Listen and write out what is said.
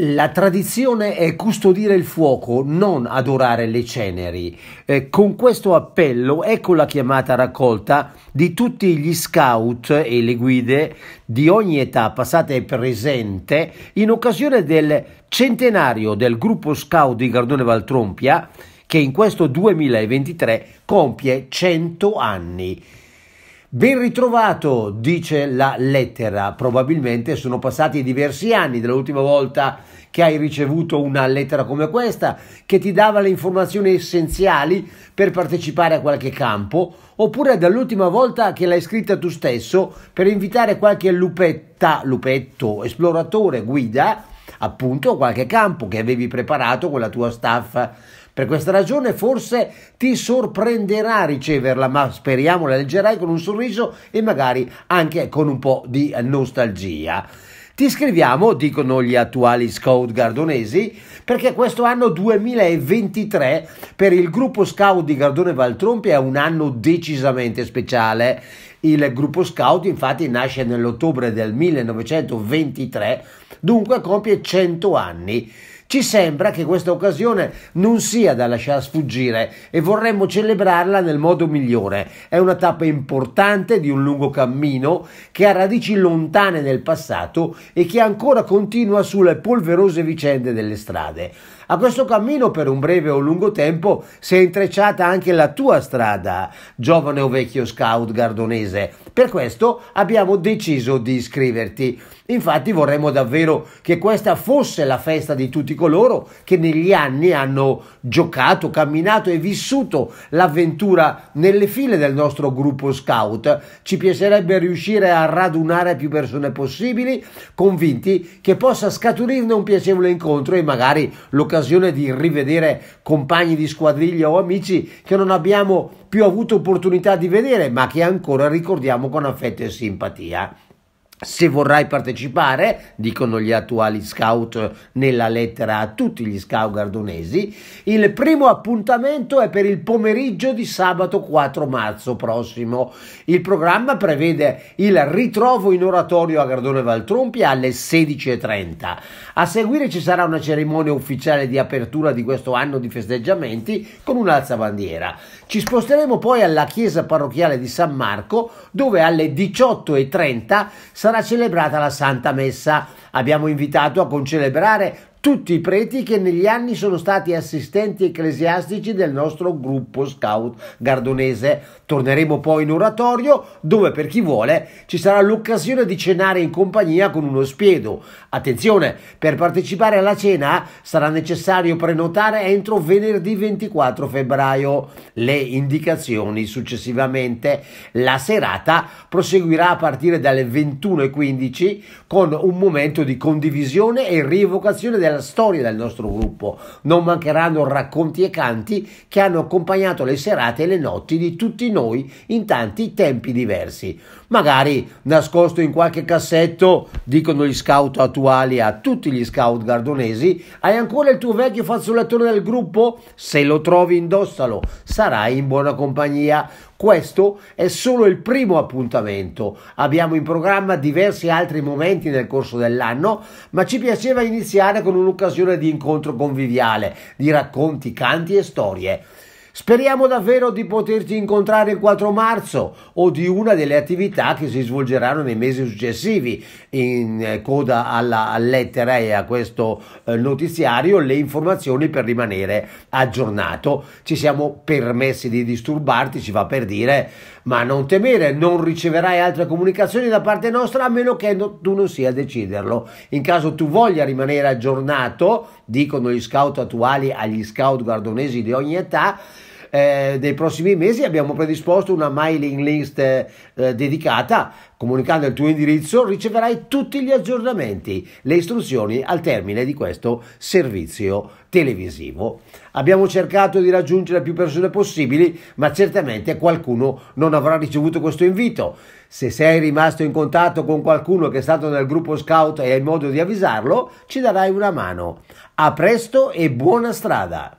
La tradizione è custodire il fuoco, non adorare le ceneri. Eh, con questo appello ecco la chiamata raccolta di tutti gli scout e le guide di ogni età, passata e presente, in occasione del centenario del gruppo scout di Gardone Valtrompia che in questo 2023 compie 100 anni. Ben ritrovato, dice la lettera. Probabilmente sono passati diversi anni dall'ultima volta che hai ricevuto una lettera come questa, che ti dava le informazioni essenziali per partecipare a qualche campo, oppure dall'ultima volta che l'hai scritta tu stesso per invitare qualche lupetta, lupetto, esploratore, guida appunto qualche campo che avevi preparato con la tua staffa. Per questa ragione forse ti sorprenderà riceverla, ma speriamo la leggerai con un sorriso e magari anche con un po' di nostalgia. Ti scriviamo, dicono gli attuali scout gardonesi, perché questo anno 2023 per il gruppo scout di Gardone Valtrompi è un anno decisamente speciale. Il gruppo scout infatti nasce nell'ottobre del 1923, dunque compie 100 anni. Ci sembra che questa occasione non sia da lasciar sfuggire e vorremmo celebrarla nel modo migliore. È una tappa importante di un lungo cammino che ha radici lontane nel passato e che ancora continua sulle polverose vicende delle strade. A questo cammino per un breve o lungo tempo si è intrecciata anche la tua strada, giovane o vecchio scout gardonese. Per questo abbiamo deciso di iscriverti. Infatti vorremmo davvero che questa fosse la festa di tutti coloro che negli anni hanno giocato, camminato e vissuto l'avventura nelle file del nostro gruppo scout. Ci piacerebbe riuscire a radunare più persone possibili, convinti che possa scaturirne un piacevole incontro e magari l'occasione di rivedere compagni di squadriglia o amici che non abbiamo più avuto opportunità di vedere, ma che ancora ricordiamo con affetto e simpatia. Se vorrai partecipare, dicono gli attuali scout nella lettera a tutti gli scout gardonesi, il primo appuntamento è per il pomeriggio di sabato 4 marzo prossimo. Il programma prevede il ritrovo in oratorio a Gardone Valtrompi alle 16.30. A seguire ci sarà una cerimonia ufficiale di apertura di questo anno di festeggiamenti con un'alzabandiera. Ci sposteremo poi alla chiesa parrocchiale di San Marco, dove alle 18.30 sarà sarà celebrata la Santa Messa. Abbiamo invitato a concelebrare tutti i preti che negli anni sono stati assistenti ecclesiastici del nostro gruppo scout gardonese. Torneremo poi in oratorio dove per chi vuole ci sarà l'occasione di cenare in compagnia con uno spiedo. Attenzione, per partecipare alla cena sarà necessario prenotare entro venerdì 24 febbraio. Le indicazioni successivamente. La serata proseguirà a partire dalle 21.15 con un momento di condivisione e rievocazione della della storia del nostro gruppo. Non mancheranno racconti e canti che hanno accompagnato le serate e le notti di tutti noi in tanti tempi diversi. Magari nascosto in qualche cassetto, dicono gli scout attuali a tutti gli scout gardonesi, hai ancora il tuo vecchio fazzolettone del gruppo? Se lo trovi indossalo, sarai in buona compagnia. Questo è solo il primo appuntamento. Abbiamo in programma diversi altri momenti nel corso dell'anno, ma ci piaceva iniziare con un'occasione di incontro conviviale, di racconti, canti e storie. Speriamo davvero di poterti incontrare il 4 marzo o di una delle attività che si svolgeranno nei mesi successivi. In eh, coda alla lettera e a questo eh, notiziario le informazioni per rimanere aggiornato. Ci siamo permessi di disturbarti, ci va per dire, ma non temere, non riceverai altre comunicazioni da parte nostra a meno che tu non sia a deciderlo. In caso tu voglia rimanere aggiornato, dicono gli scout attuali agli scout guardonesi di ogni età, eh, dei prossimi mesi abbiamo predisposto una mailing list eh, dedicata. Comunicando il tuo indirizzo riceverai tutti gli aggiornamenti, le istruzioni al termine di questo servizio televisivo. Abbiamo cercato di raggiungere più persone possibili, ma certamente qualcuno non avrà ricevuto questo invito. Se sei rimasto in contatto con qualcuno che è stato nel gruppo scout e hai modo di avvisarlo, ci darai una mano. A presto e buona strada!